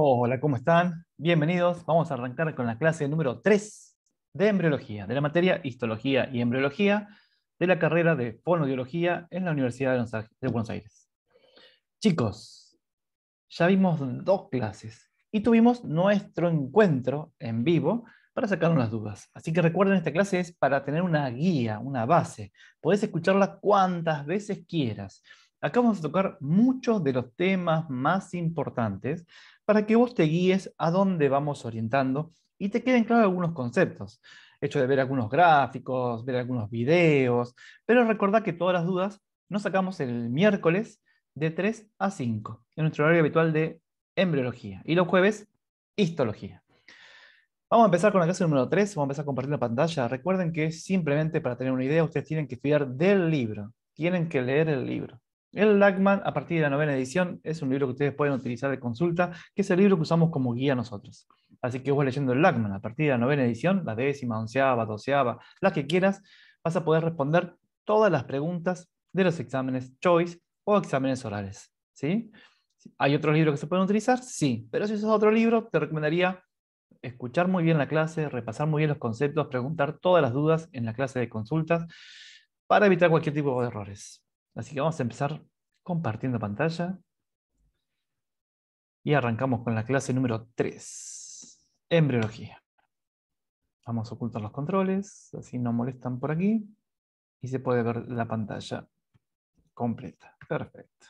Hola, ¿cómo están? Bienvenidos. Vamos a arrancar con la clase número 3 de embriología, de la materia histología y embriología de la carrera de fonodiología en la Universidad de Buenos Aires. Chicos, ya vimos dos clases y tuvimos nuestro encuentro en vivo para sacar las dudas. Así que recuerden, esta clase es para tener una guía, una base. Podés escucharla cuantas veces quieras. Acá vamos a tocar muchos de los temas más importantes para que vos te guíes a dónde vamos orientando y te queden claros algunos conceptos. Hecho de ver algunos gráficos, ver algunos videos, pero recordad que todas las dudas nos sacamos el miércoles de 3 a 5 en nuestro horario habitual de embriología y los jueves histología. Vamos a empezar con la clase número 3, vamos a empezar la pantalla. Recuerden que simplemente para tener una idea ustedes tienen que estudiar del libro, tienen que leer el libro. El Lagman, a partir de la novena edición, es un libro que ustedes pueden utilizar de consulta, que es el libro que usamos como guía nosotros. Así que vos leyendo el Lagman, a partir de la novena edición, la décima, onceava, doceava, las que quieras, vas a poder responder todas las preguntas de los exámenes choice o exámenes orales. ¿sí? ¿Hay otros libros que se pueden utilizar? Sí, pero si usas otro libro, te recomendaría escuchar muy bien la clase, repasar muy bien los conceptos, preguntar todas las dudas en la clase de consultas para evitar cualquier tipo de errores. Así que vamos a empezar compartiendo pantalla. Y arrancamos con la clase número 3, embriología. Vamos a ocultar los controles, así no molestan por aquí. Y se puede ver la pantalla completa. Perfecto.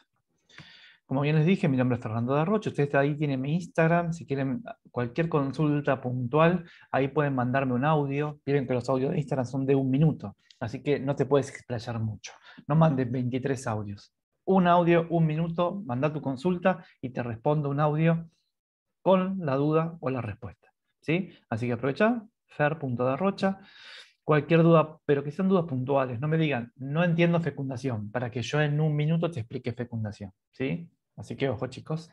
Como bien les dije, mi nombre es Fernando Darrocho. Ustedes ahí tienen mi Instagram. Si quieren cualquier consulta puntual, ahí pueden mandarme un audio. Miren que los audios de Instagram son de un minuto. Así que no te puedes explayar mucho. No mandes 23 audios. Un audio, un minuto, manda tu consulta y te respondo un audio con la duda o la respuesta. ¿sí? Así que aprovecha, fer.darrocha. Cualquier duda, pero que sean dudas puntuales. No me digan, no entiendo fecundación, para que yo en un minuto te explique fecundación. ¿sí? Así que ojo, chicos.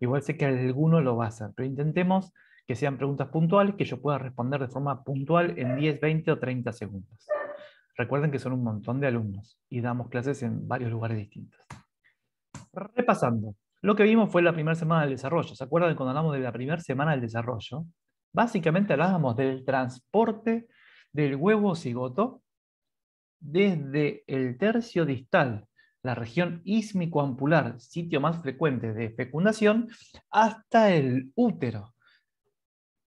Igual sé que alguno lo va a hacer, pero intentemos que sean preguntas puntuales que yo pueda responder de forma puntual en 10, 20 o 30 segundos. Recuerden que son un montón de alumnos y damos clases en varios lugares distintos. Repasando, lo que vimos fue la primera semana del desarrollo. ¿Se acuerdan cuando hablamos de la primera semana del desarrollo? Básicamente hablábamos del transporte del huevo cigoto desde el tercio distal, la región ismicoampular, sitio más frecuente de fecundación, hasta el útero,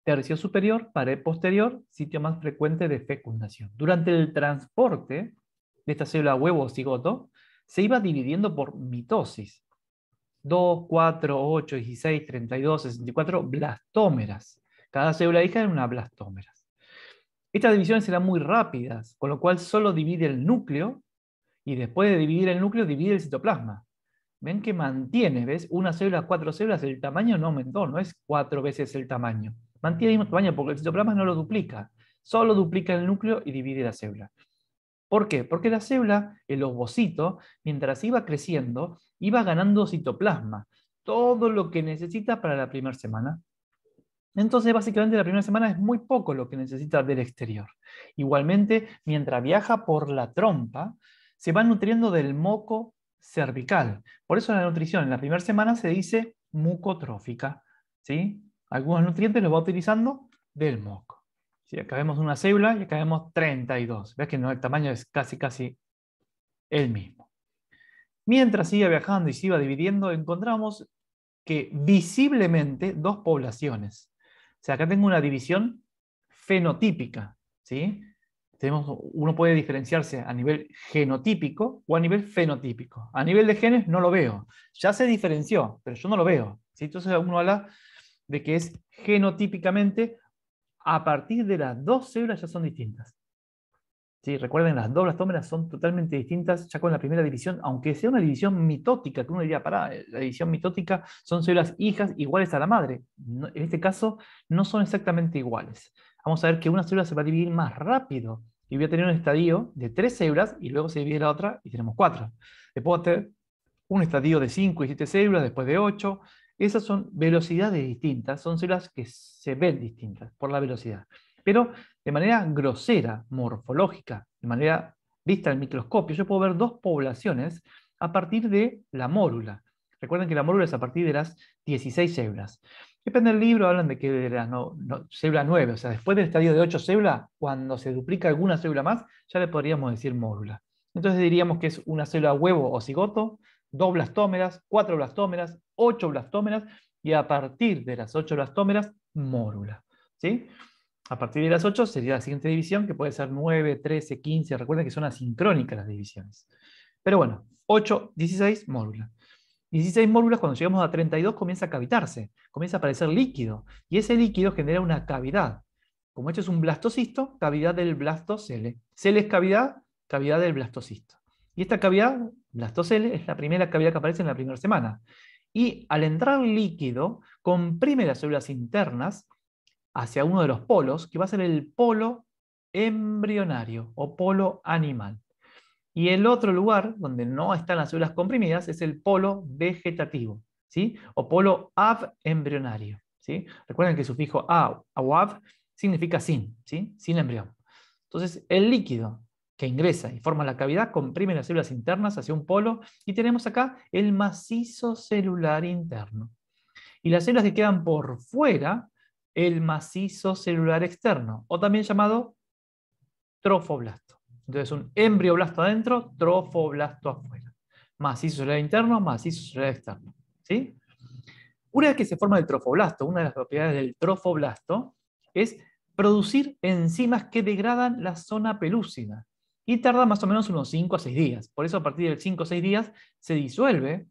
Tercio superior, pared posterior, sitio más frecuente de fecundación. Durante el transporte de esta célula huevo o cigoto, se iba dividiendo por mitosis. 2, 4, 8, 16, 32, 64 blastómeras. Cada célula hija era una blastómera. Estas divisiones eran muy rápidas, con lo cual solo divide el núcleo y después de dividir el núcleo divide el citoplasma. Ven que mantiene, ¿ves? Una célula, cuatro células, el tamaño no aumentó, no es cuatro veces el tamaño. Mantiene el mismo tamaño porque el citoplasma no lo duplica, solo duplica el núcleo y divide la célula. ¿Por qué? Porque la célula, el ovocito, mientras iba creciendo, iba ganando citoplasma, todo lo que necesita para la primera semana. Entonces, básicamente, la primera semana es muy poco lo que necesita del exterior. Igualmente, mientras viaja por la trompa, se va nutriendo del moco cervical. Por eso la nutrición en la primera semana se dice mucotrófica. ¿sí? algunos nutrientes los va utilizando del moco. Si acá vemos una célula y acá vemos 32. Ves que el tamaño es casi, casi el mismo. Mientras iba viajando y se iba dividiendo, encontramos que visiblemente dos poblaciones. O sea, acá tengo una división fenotípica. ¿sí? Tenemos, uno puede diferenciarse a nivel genotípico o a nivel fenotípico. A nivel de genes no lo veo. Ya se diferenció, pero yo no lo veo. ¿sí? Entonces uno habla de que es genotípicamente, a partir de las dos células ya son distintas. ¿Sí? Recuerden, las doblastómeras son totalmente distintas ya con la primera división, aunque sea una división mitótica, que uno diría, para la división mitótica son células hijas iguales a la madre. en este caso, no son exactamente iguales. Vamos a ver que una célula se va a dividir más rápido y voy a tener un estadio de tres células y luego se divide la otra y tenemos cuatro. Después va tener un estadio de cinco y siete células, después de ocho, esas son velocidades distintas, son células que se ven distintas por la velocidad. Pero de manera grosera, morfológica, de manera vista al microscopio, yo puedo ver dos poblaciones a partir de la mórula. Recuerden que la mórula es a partir de las 16 células. Depende del libro, hablan de que de las célula 9, o sea, después del estadio de 8 células, cuando se duplica alguna célula más, ya le podríamos decir mórula. Entonces diríamos que es una célula huevo o cigoto, dos blastómeras, cuatro blastómeras, ocho blastómeras y a partir de las ocho blastómeras, mórula. ¿sí? A partir de las ocho sería la siguiente división, que puede ser nueve, trece, quince, Recuerden que son asincrónicas las divisiones. Pero bueno, ocho, dieciséis, mórula. 16 mórulas, cuando llegamos a 32, comienza a cavitarse, comienza a aparecer líquido. Y ese líquido genera una cavidad. Como esto es un blastocisto, cavidad del blastocele. Cele es cavidad, cavidad del blastocisto. Y esta cavidad, las es la primera cavidad que aparece en la primera semana. Y al entrar líquido, comprime las células internas hacia uno de los polos, que va a ser el polo embrionario o polo animal. Y el otro lugar donde no están las células comprimidas es el polo vegetativo, ¿sí? O polo embrionario ¿sí? Recuerden que el sufijo av significa sin, ¿sí? Sin embrión. Entonces, el líquido que ingresa y forma la cavidad comprime las células internas hacia un polo y tenemos acá el macizo celular interno. Y las células que quedan por fuera, el macizo celular externo, o también llamado trofoblasto. Entonces un embrioblasto adentro, trofoblasto afuera. Macizo celular interno, macizo celular externo. Una vez que se forma el trofoblasto, una de las propiedades del trofoblasto es producir enzimas que degradan la zona pelúcida y tarda más o menos unos 5 a 6 días. Por eso a partir del 5 o 6 días se disuelve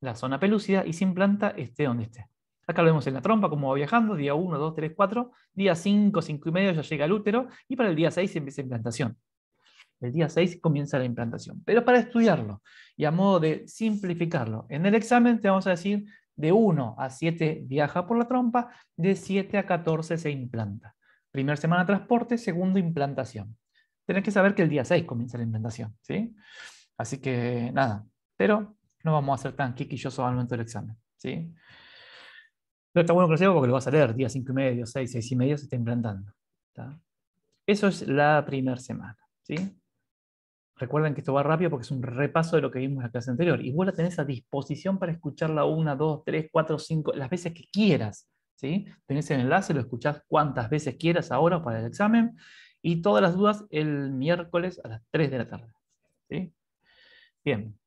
la zona pelúcida y se implanta esté donde esté. Acá lo vemos en la trompa, como va viajando, día 1, 2, 3, 4, día 5, 5 y medio ya llega al útero y para el día 6 se empieza implantación. El día 6 comienza la implantación. Pero para estudiarlo y a modo de simplificarlo, en el examen te vamos a decir de 1 a 7 viaja por la trompa, de 7 a 14 se implanta. Primera semana transporte, segundo implantación tenés que saber que el día 6 comienza la implantación. ¿sí? Así que nada, pero no vamos a ser tan quiquillosos al momento del examen, ¿sí? Pero está bueno que lo porque lo vas a leer, día 5 y medio, 6, 6 y medio se está implantando. Eso es la primera semana, ¿sí? Recuerden que esto va rápido porque es un repaso de lo que vimos en la clase anterior. Y vos la tenés a disposición para escucharla una, dos, tres, cuatro, cinco, las veces que quieras. ¿sí? Tenés el enlace, lo escuchás cuantas veces quieras ahora para el examen y todas las dudas el miércoles a las 3 de la tarde. Bien,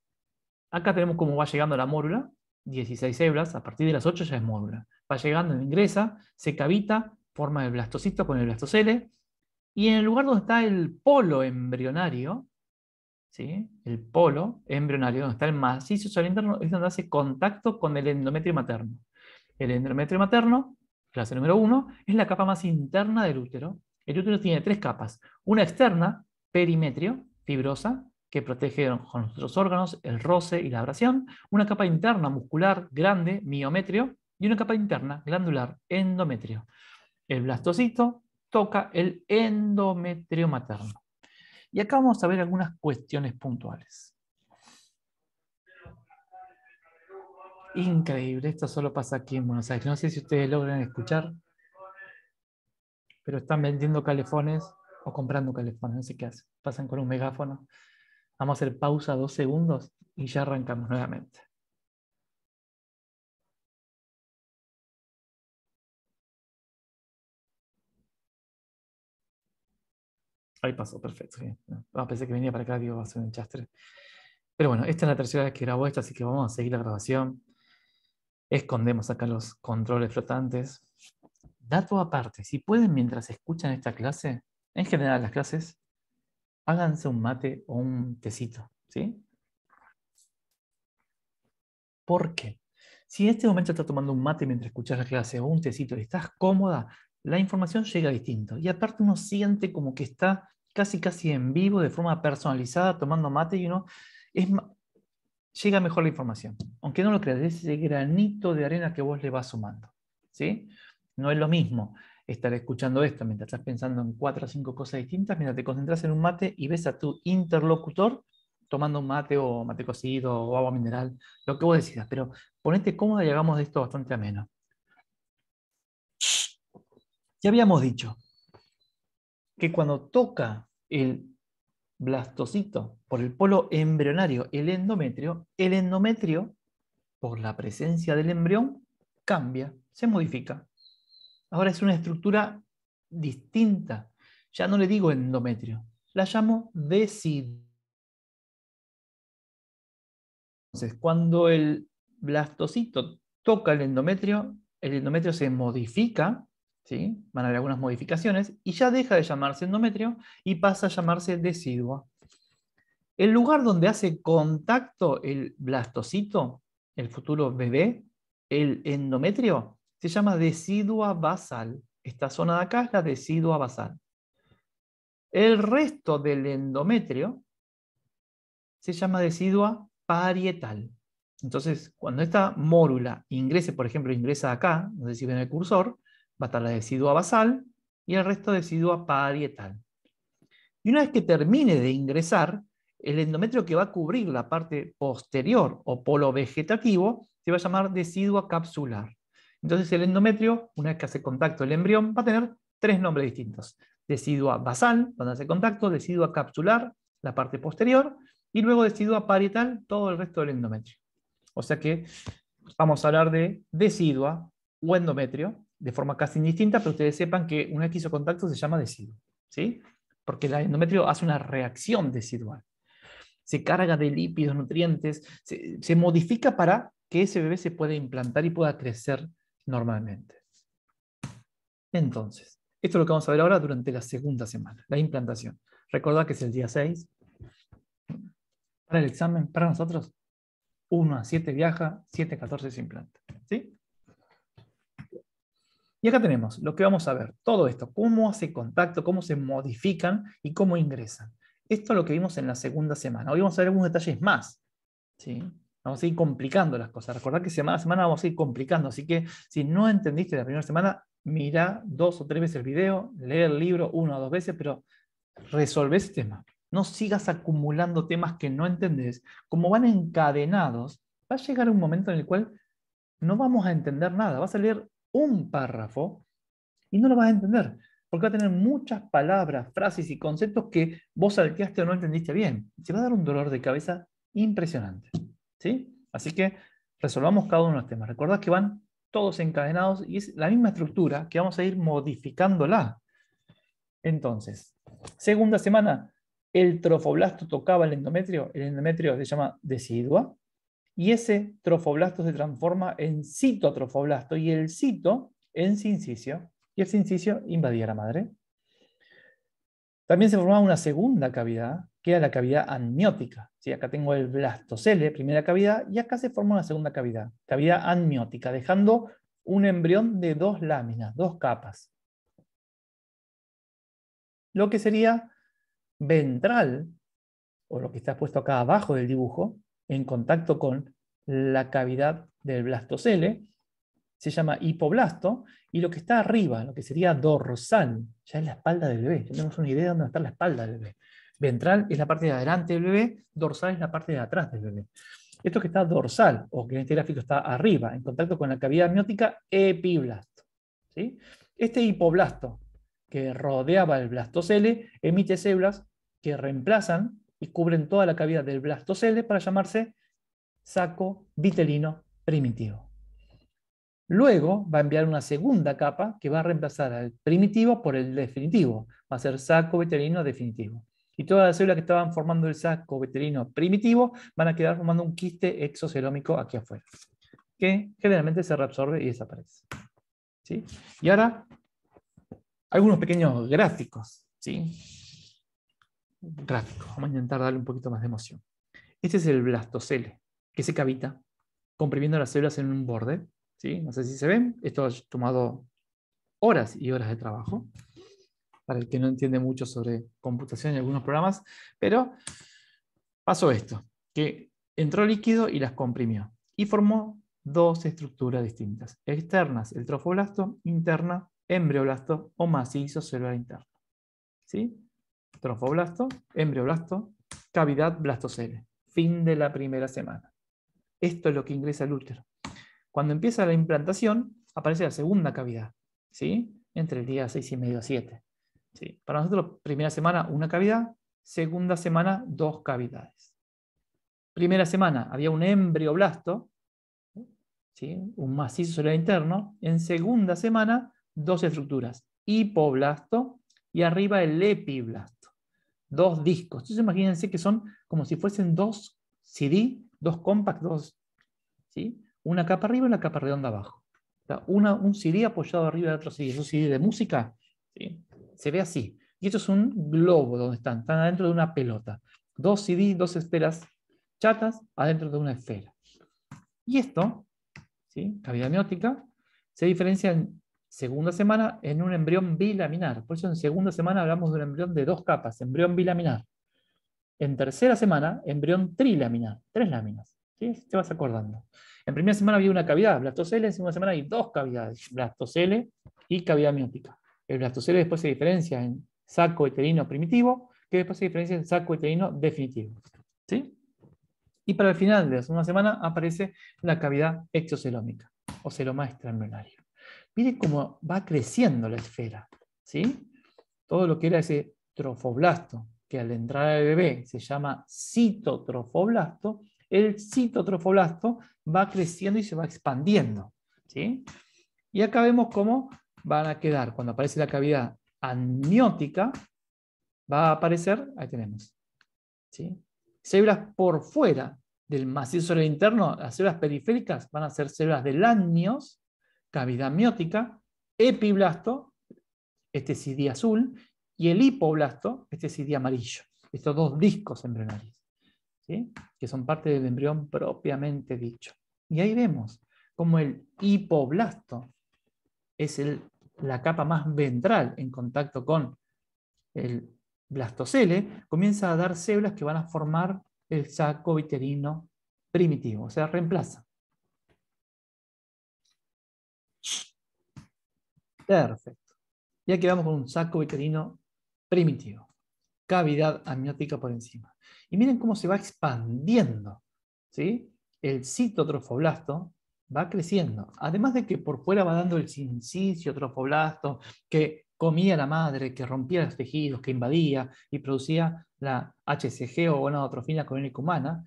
acá tenemos cómo va llegando la mórula, 16 hebras, a partir de las 8 ya es mórula. Va llegando, ingresa, se cavita, forma el blastocito con el blastocele, y en el lugar donde está el polo embrionario, ¿sí? el polo embrionario, donde está el macizo solar interno, es donde hace contacto con el endometrio materno. El endometrio materno, clase número 1, es la capa más interna del útero, el útero tiene tres capas. Una externa, perimetrio, fibrosa, que protege con nuestros órganos el roce y la abrasión. Una capa interna, muscular, grande, miometrio. Y una capa interna, glandular, endometrio. El blastocito toca el endometrio materno. Y acá vamos a ver algunas cuestiones puntuales. Increíble, esto solo pasa aquí en Buenos Aires. No sé si ustedes logran escuchar pero están vendiendo calefones o comprando calefones, no sé qué hacen. Pasan con un megáfono. Vamos a hacer pausa dos segundos y ya arrancamos nuevamente. Ahí pasó, perfecto. pensé que venía para acá, digo, va a ser un chastre. Pero bueno, esta es la tercera vez que grabo esto, así que vamos a seguir la grabación. Escondemos acá los controles flotantes dato aparte, si pueden mientras escuchan esta clase, en general las clases, háganse un mate o un tecito, ¿sí? ¿Por qué? Si en este momento estás tomando un mate mientras escuchas la clase o un tecito y estás cómoda, la información llega distinto. Y aparte uno siente como que está casi casi en vivo, de forma personalizada, tomando mate y uno es llega mejor la información. Aunque no lo creas, es ese granito de arena que vos le vas sumando. ¿sí? No es lo mismo estar escuchando esto mientras estás pensando en cuatro o cinco cosas distintas, mientras te concentras en un mate y ves a tu interlocutor tomando un mate o mate cocido o agua mineral, lo que vos decidas, pero ponete cómoda y hagamos de esto bastante ameno. Ya habíamos dicho que cuando toca el blastocito por el polo embrionario, el endometrio, el endometrio, por la presencia del embrión, cambia, se modifica. Ahora es una estructura distinta. Ya no le digo endometrio, la llamo decidua. Entonces, cuando el blastocito toca el endometrio, el endometrio se modifica, ¿sí? van a haber algunas modificaciones, y ya deja de llamarse endometrio y pasa a llamarse decidua. El lugar donde hace contacto el blastocito, el futuro bebé, el endometrio, se llama decidua basal. Esta zona de acá es la decidua basal. El resto del endometrio se llama decidua parietal. Entonces, cuando esta mórula ingrese, por ejemplo, ingresa acá, no sé si ven el cursor, va a estar la decidua basal y el resto decidua parietal. Y una vez que termine de ingresar, el endometrio que va a cubrir la parte posterior o polo vegetativo se va a llamar decidua capsular. Entonces el endometrio, una vez que hace contacto el embrión, va a tener tres nombres distintos. Decidua basal, donde hace contacto, decidua capsular, la parte posterior, y luego decidua parietal, todo el resto del endometrio. O sea que vamos a hablar de decidua o endometrio, de forma casi indistinta, pero ustedes sepan que una que hizo contacto se llama decidua, ¿sí? Porque el endometrio hace una reacción decidual. Se carga de lípidos, nutrientes, se modifica para que ese bebé se pueda implantar y pueda crecer normalmente. Entonces, esto es lo que vamos a ver ahora durante la segunda semana, la implantación. Recordad que es el día 6. Para el examen, para nosotros, 1 a 7 viaja, 7 a 14 se implanta. ¿sí? Y acá tenemos lo que vamos a ver, todo esto, cómo hace contacto, cómo se modifican y cómo ingresan. Esto es lo que vimos en la segunda semana. Hoy vamos a ver algunos detalles más. ¿sí? Vamos a ir complicando las cosas. Recordad que semana a semana vamos a ir complicando. Así que si no entendiste la primera semana, mira dos o tres veces el video, lee el libro una o dos veces, pero resolve ese tema. No sigas acumulando temas que no entendés. Como van encadenados, va a llegar un momento en el cual no vamos a entender nada. Vas a leer un párrafo y no lo vas a entender, porque va a tener muchas palabras, frases y conceptos que vos salteaste o no entendiste bien. Se va a dar un dolor de cabeza impresionante. Así que resolvamos cada uno de los temas. Recordad que van todos encadenados y es la misma estructura que vamos a ir modificándola. Entonces, segunda semana, el trofoblasto tocaba el endometrio, el endometrio se llama decidua, y ese trofoblasto se transforma en citotrofoblasto y el cito en sincicio, y el sincicio invadía la madre. También se formaba una segunda cavidad, queda la cavidad amniótica. Si Acá tengo el blastocele, primera cavidad, y acá se forma una segunda cavidad, cavidad amniótica, dejando un embrión de dos láminas, dos capas. Lo que sería ventral, o lo que está puesto acá abajo del dibujo, en contacto con la cavidad del blastocele, se llama hipoblasto, y lo que está arriba, lo que sería dorsal, ya es la espalda del bebé. tenemos una idea de dónde está la espalda del bebé. Ventral es la parte de adelante del bebé, dorsal es la parte de atrás del bebé. Esto que está dorsal, o que en este gráfico está arriba, en contacto con la cavidad amniótica, epiblasto. Este hipoblasto que rodeaba el blastocele emite células que reemplazan y cubren toda la cavidad del blastocele para llamarse saco vitelino primitivo. Luego va a enviar una segunda capa que va a reemplazar al primitivo por el definitivo. Va a ser saco vitelino definitivo y todas las células que estaban formando el saco veterino primitivo van a quedar formando un quiste exocelómico aquí afuera, que generalmente se reabsorbe y desaparece. ¿Sí? Y ahora, algunos pequeños gráficos. ¿sí? Gráficos, vamos a intentar darle un poquito más de emoción. Este es el blastocele, que se cavita, comprimiendo las células en un borde. ¿sí? No sé si se ven, esto ha tomado horas y horas de trabajo para el que no entiende mucho sobre computación y algunos programas, pero pasó esto, que entró líquido y las comprimió y formó dos estructuras distintas, externas el trofoblasto, interna embrioblasto o macizo celular interno. ¿Sí? Trofoblasto, embrioblasto, cavidad blastocele. Fin de la primera semana. Esto es lo que ingresa al útero. Cuando empieza la implantación, aparece la segunda cavidad, ¿sí? entre el día 6 y medio a 7. Para nosotros, primera semana, una cavidad, segunda semana, dos cavidades. Primera semana había un embrioblasto, ¿sí? un macizo celular interno. En segunda semana, dos estructuras, hipoblasto y arriba el epiblasto. Dos discos. Entonces imagínense que son como si fuesen dos CD, dos compactos. dos, una capa arriba y una capa redonda abajo. una, un CD apoyado arriba de otro CD. Un CD de música, ¿sí? se ve así. Y esto es un globo donde están, están adentro de una pelota. Dos CD, dos esferas chatas adentro de una esfera. Y esto, ¿sí? cavidad miótica, se diferencia en segunda semana en un embrión bilaminar. Por eso en segunda semana hablamos de un embrión de dos capas, embrión bilaminar. En tercera semana, embrión trilaminar, tres láminas. ¿sí? Te vas acordando. En primera semana había una cavidad, blastocele, en segunda semana hay dos cavidades, blastocele y cavidad miótica. El blastocelo después se diferencia en saco eterino primitivo, que después se diferencia en saco eterino definitivo. ¿sí? Y para el final de la segunda semana aparece la cavidad exocelómica. o celoma extraembrionario. miren cómo va creciendo la esfera. ¿sí? Todo lo que era ese trofoblasto, que al entrar al bebé se llama citotrofoblasto, el citotrofoblasto va creciendo y se va expandiendo. ¿sí? Y acá vemos cómo van a quedar, cuando aparece la cavidad amniótica, va a aparecer, ahí tenemos, ¿sí? células por fuera del macizo interno, las células periféricas van a ser células del amnios, cavidad amniótica, epiblasto, este es azul, y el hipoblasto, este es amarillo. Estos dos discos embrionarios, ¿sí? que son parte del embrión propiamente dicho. Y ahí vemos cómo el hipoblasto es el la capa más ventral en contacto con el blastocele, comienza a dar células que van a formar el saco viterino primitivo, o sea, reemplaza. Perfecto. Ya quedamos con un saco viterino primitivo. Cavidad amniótica por encima. Y miren cómo se va expandiendo ¿sí? el citotrofoblasto va creciendo. Además de que por fuera va dando el sincicio, trofoblasto, que comía la madre, que rompía los tejidos, que invadía y producía la HCG o gonadotrofina colónica humana,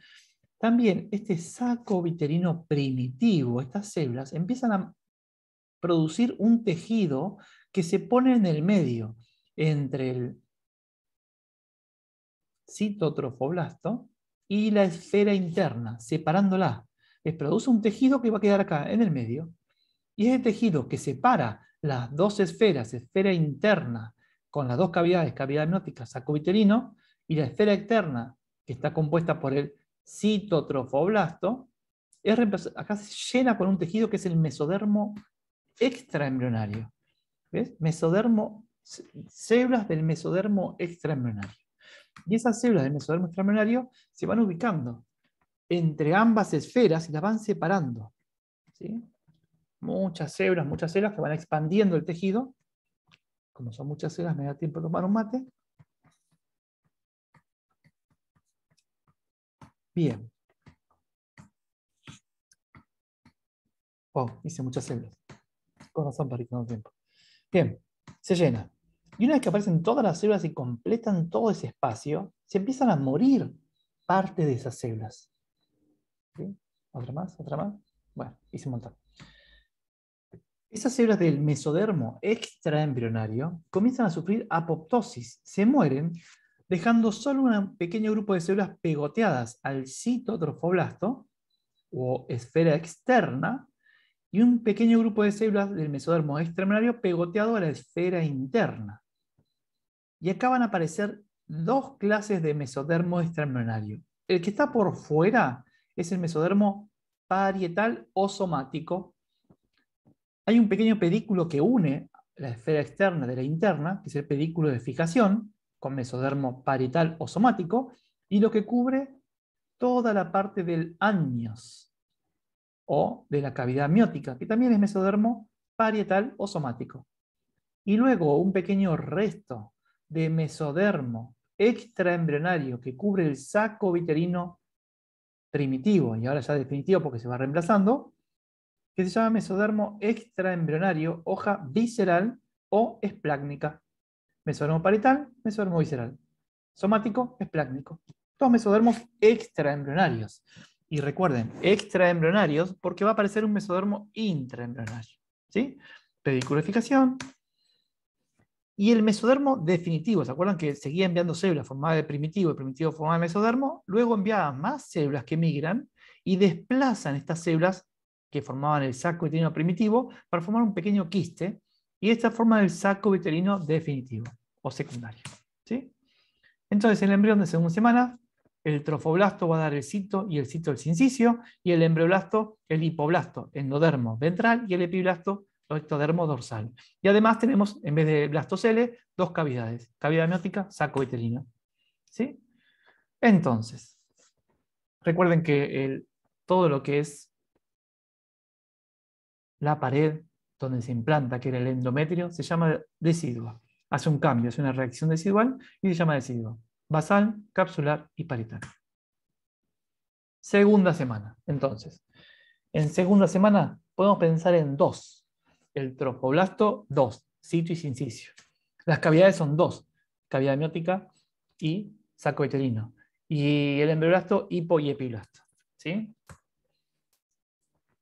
también este saco viterino primitivo, estas células, empiezan a producir un tejido que se pone en el medio entre el citotrofoblasto y la esfera interna, separándola produce un tejido que va a quedar acá, en el medio. Y ese tejido que separa las dos esferas, esfera interna con las dos cavidades, cavidad amniótica, saco vitelino y la esfera externa, que está compuesta por el citotrofoblasto, es, acá se llena con un tejido que es el mesodermo extraembrionario. ¿Ves? Mesodermo, células del mesodermo extraembrionario. Y esas células del mesodermo extraembrionario se van ubicando entre ambas esferas y las van separando. Muchas células, muchas células que van expandiendo el tejido. Como son muchas células, me da tiempo de tomar un mate. Bien. Oh, hice muchas células. Con razón, que tenga tiempo. Bien, se llena. Y una vez que aparecen todas las células y completan todo ese espacio, se empiezan a morir parte de esas células. Otra más, otra más. Bueno, hice se monta. Esas células del mesodermo extraembrionario comienzan a sufrir apoptosis, se mueren, dejando solo un pequeño grupo de células pegoteadas al citotrofoblasto o esfera externa y un pequeño grupo de células del mesodermo extraembrionario pegoteado a la esfera interna. Y acá van a aparecer dos clases de mesodermo extraembrionario. El que está por fuera es el mesodermo parietal o somático. Hay un pequeño pedículo que une la esfera externa de la interna, que es el pedículo de fijación, con mesodermo parietal o somático, y lo que cubre toda la parte del años o de la cavidad miótica, que también es mesodermo parietal o somático. Y luego un pequeño resto de mesodermo extraembrionario que cubre el saco viterino primitivo y ahora ya definitivo porque se va reemplazando, que se llama mesodermo extraembrionario, hoja visceral o esplácnica. Mesodermo parietal mesodermo visceral. Somático, esplácnico. Dos mesodermos extraembrionarios. Y recuerden, extraembrionarios porque va a aparecer un mesodermo intraembrionario. ¿sí? Pediculificación, y el mesodermo definitivo, ¿se acuerdan que seguía enviando células formadas de primitivo, el primitivo formado de mesodermo? Luego enviaba más células que migran y desplazan estas células que formaban el saco vitelino primitivo para formar un pequeño quiste y esta forma el saco vitelino definitivo o secundario. Entonces, el embrión de segunda semana, el trofoblasto va a dar el cito y el cito el cincicio y el embrioblasto el hipoblasto endodermo ventral y el epiblasto ectodermo dorsal. Y además tenemos, en vez de blastoceles, dos cavidades, cavidad amniótica, saco vitelino. ¿Sí? Entonces, recuerden que el, todo lo que es la pared donde se implanta, que era el endometrio, se llama decidua. Hace un cambio, hace una reacción decidual y se llama decidua. Basal, capsular y parietal Segunda semana. Entonces, en segunda semana podemos pensar en dos el trofoblasto, dos, sitio y sin sitio. Las cavidades son dos, cavidad miótica y saco uterino. Y el embrioblasto, hipo y epiblasto. ¿sí?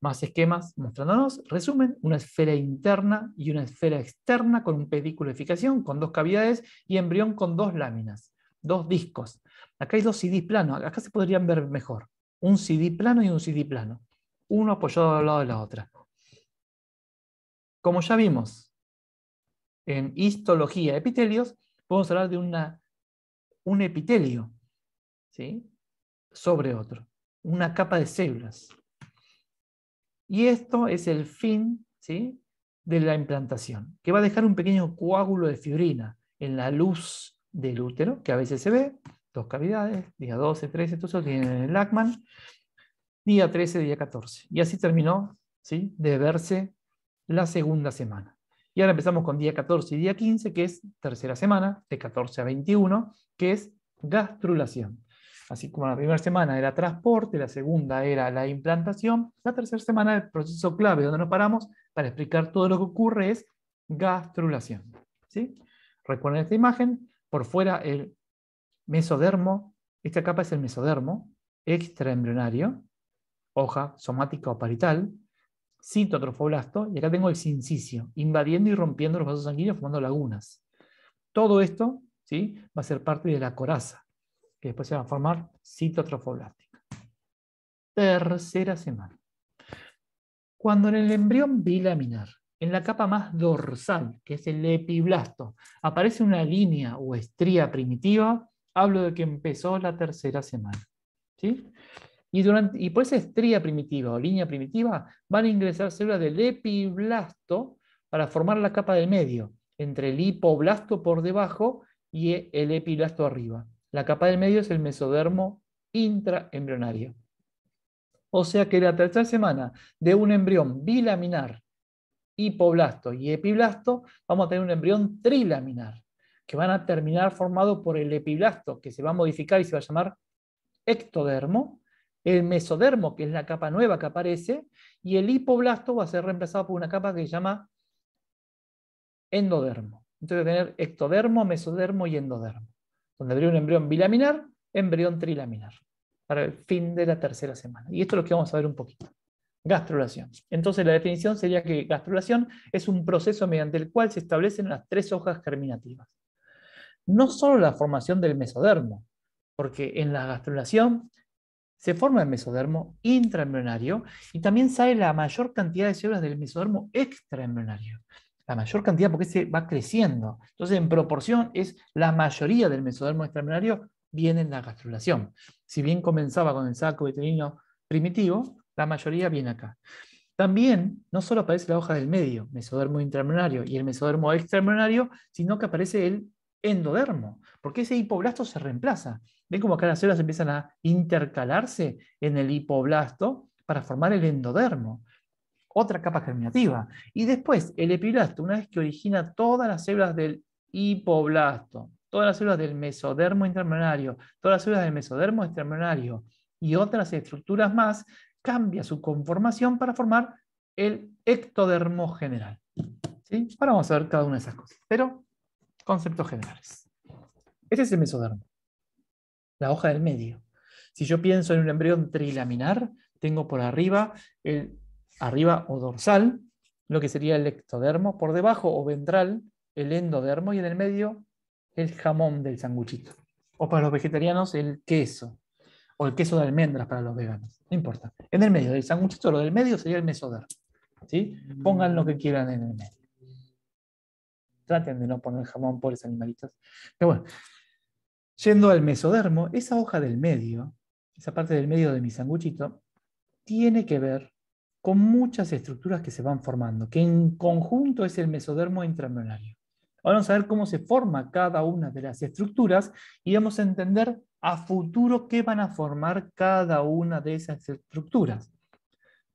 Más esquemas mostrándonos, resumen, una esfera interna y una esfera externa con un pedículo de ficación, con dos cavidades y embrión con dos láminas, dos discos. Acá hay dos CD planos, acá se podrían ver mejor. Un CD plano y un CD plano. Uno apoyado al lado de la otra. Como ya vimos en histología epitelios, podemos hablar de una, un epitelio sobre otro, una capa de células. Y esto es el fin ¿sí? de la implantación, que va a dejar un pequeño coágulo de fibrina en la luz del útero, que a veces se ve, dos cavidades, día 12, 13, entonces tienen el LACMAN. día 13, día 14. Y así terminó ¿sí? de verse la segunda semana. Y ahora empezamos con día 14 y día 15, que es tercera semana, de 14 a 21, que es gastrulación. Así como la primera semana era transporte, la segunda era la implantación, la tercera semana el proceso clave donde nos paramos para explicar todo lo que ocurre es gastrulación. ¿sí? Recuerden esta imagen, por fuera el mesodermo, esta capa es el mesodermo extraembrionario, hoja somática o parital, citotrofoblasto, y acá tengo el sincicio, invadiendo y rompiendo los vasos sanguíneos, formando lagunas. Todo esto ¿sí? va a ser parte de la coraza, que después se va a formar citotrofoblástica. Tercera semana. Cuando en el embrión bilaminar, en la capa más dorsal, que es el epiblasto, aparece una línea o estría primitiva, hablo de que empezó la tercera semana. ¿sí? Y, durante, y por esa estría primitiva o línea primitiva van a ingresar células del epiblasto para formar la capa del medio, entre el hipoblasto por debajo y el epiblasto arriba. La capa del medio es el mesodermo intraembrionario. O sea que la tercera semana de un embrión bilaminar, hipoblasto y epiblasto, vamos a tener un embrión trilaminar, que van a terminar formado por el epiblasto, que se va a modificar y se va a llamar ectodermo, el mesodermo, que es la capa nueva que aparece, y el hipoblasto va a ser reemplazado por una capa que se llama endodermo. Entonces a tener ectodermo, mesodermo y endodermo, donde habría un embrión bilaminar, embrión trilaminar, para el fin de la tercera semana. Y esto es lo que vamos a ver un poquito. Gastrulación. Entonces la definición sería que gastrulación es un proceso mediante el cual se establecen las tres hojas germinativas. No solo la formación del mesodermo, porque en la gastrulación se forma el mesodermo intraembrionario y también sale la mayor cantidad de células del mesodermo extraembrionario. La mayor cantidad porque se va creciendo. Entonces, en proporción es la mayoría del mesodermo extraembrionario viene en la gastrulación. Si bien comenzaba con el saco veterino primitivo, la mayoría viene acá. También no solo aparece la hoja del medio, mesodermo intraembrionario y el mesodermo extraembrionario, sino que aparece el endodermo, porque ese hipoblasto se reemplaza. ¿Ven cómo acá las células empiezan a intercalarse en el hipoblasto para formar el endodermo? Otra capa germinativa. Y después, el epiblasto, una vez que origina todas las células del hipoblasto, todas las células del mesodermo interminario, todas las células del mesodermo extramembranario y otras estructuras más, cambia su conformación para formar el ectodermo general. Ahora vamos a ver cada una de esas cosas. Pero Conceptos generales. Ese es el mesodermo, la hoja del medio. Si yo pienso en un embrión trilaminar, tengo por arriba, el, arriba o dorsal, lo que sería el ectodermo, por debajo o ventral, el endodermo y en el medio el jamón del sanguchito. O para los vegetarianos, el queso. O el queso de almendras para los veganos. No importa. En el medio del sanguchito, lo del medio sería el mesodermo. ¿sí? Pongan lo que quieran en el medio traten de no poner jamón, pobres animalitos. Pero bueno, yendo al mesodermo, esa hoja del medio, esa parte del medio de mi sanguchito, tiene que ver con muchas estructuras que se van formando, que en conjunto es el mesodermo intramural. Ahora vamos a ver cómo se forma cada una de las estructuras y vamos a entender a futuro qué van a formar cada una de esas estructuras.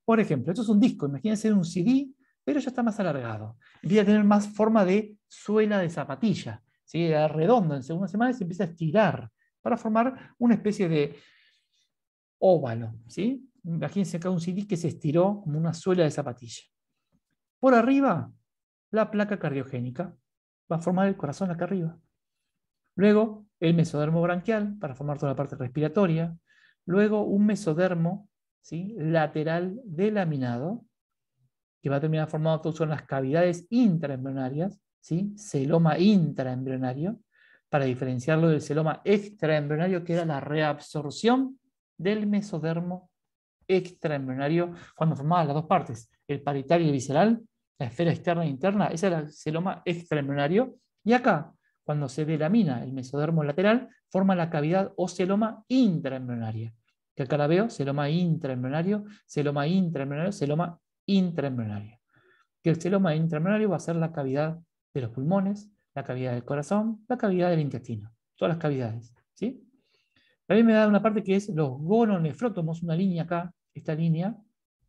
Por ejemplo, esto es un disco, imagínense un CD pero ya está más alargado. Empieza a tener más forma de suela de zapatilla. ¿sí? Era redondo en segunda semana y se empieza a estirar para formar una especie de óvalo. ¿sí? Imagínense acá un CD que se estiró como una suela de zapatilla. Por arriba, la placa cardiogénica. Va a formar el corazón acá arriba. Luego, el mesodermo branquial para formar toda la parte respiratoria. Luego, un mesodermo ¿sí? lateral delaminado que va a terminar formando son las cavidades intraembrionarias, ¿sí? celoma intraembrionario, para diferenciarlo del celoma extraembrionario, que era la reabsorción del mesodermo extraembrionario cuando formaba las dos partes, el paritario y el visceral, la esfera externa e interna, ese era el celoma extraembrionario, y acá, cuando se delamina el mesodermo lateral, forma la cavidad o celoma intraembrionaria, que acá la veo, celoma intraembrionario, celoma intraembrionario, celoma intramural Que el celoma intramembranario va a ser la cavidad de los pulmones, la cavidad del corazón, la cavidad del intestino, todas las cavidades. ¿sí? También me da una parte que es los gononefrótomos, una línea acá, esta línea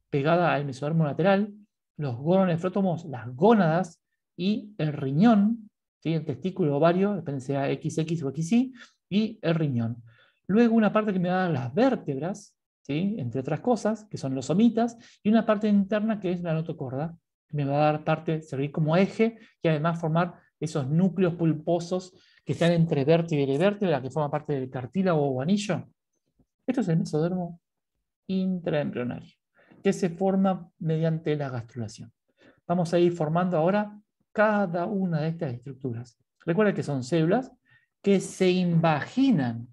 pegada al mesodermo lateral, los gononefrótomos, las gónadas y el riñón, ¿sí? el testículo ovario, depende si sea XX o XY, y el riñón. Luego una parte que me da las vértebras, entre otras cosas, que son los somitas, y una parte interna que es la notocorda, que me va a dar parte, servir como eje y además formar esos núcleos pulposos que están entre vértebra y vértebra, que forma parte del cartílago o anillo. Esto es el mesodermo intraembrionario, que se forma mediante la gastrulación. Vamos a ir formando ahora cada una de estas estructuras. Recuerda que son células que se invaginan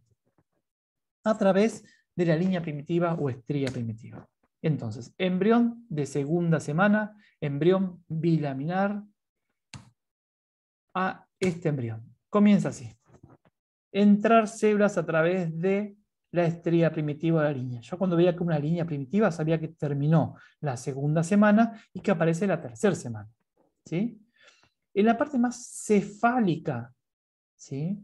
a través de la línea primitiva o estría primitiva. Entonces, embrión de segunda semana, embrión bilaminar a este embrión. Comienza así. Entrar células a través de la estría primitiva de la línea. Yo cuando veía que una línea primitiva sabía que terminó la segunda semana y que aparece la tercera semana. ¿sí? En la parte más cefálica ¿sí?